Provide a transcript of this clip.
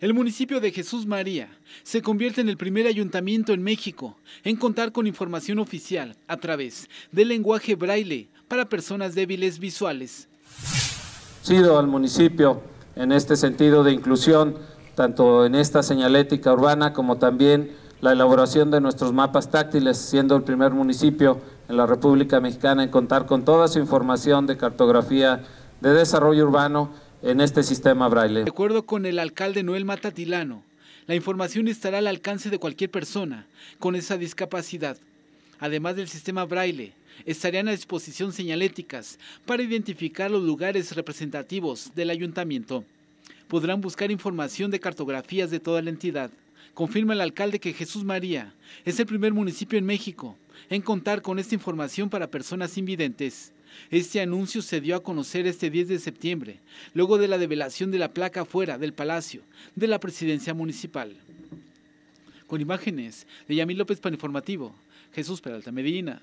El municipio de Jesús María se convierte en el primer ayuntamiento en México en contar con información oficial a través del lenguaje braille para personas débiles visuales. Sido al municipio en este sentido de inclusión, tanto en esta señalética urbana como también la elaboración de nuestros mapas táctiles, siendo el primer municipio en la República Mexicana en contar con toda su información de cartografía de desarrollo urbano en este sistema braille. De acuerdo con el alcalde Noel Matatilano, la información estará al alcance de cualquier persona con esa discapacidad. Además del sistema braille, estarían a disposición señaléticas para identificar los lugares representativos del ayuntamiento. Podrán buscar información de cartografías de toda la entidad. Confirma el alcalde que Jesús María es el primer municipio en México en contar con esta información para personas invidentes. Este anuncio se dio a conocer este 10 de septiembre, luego de la develación de la placa fuera del Palacio de la Presidencia Municipal. Con imágenes de Yamil López para Informativo, Jesús Peralta Medina.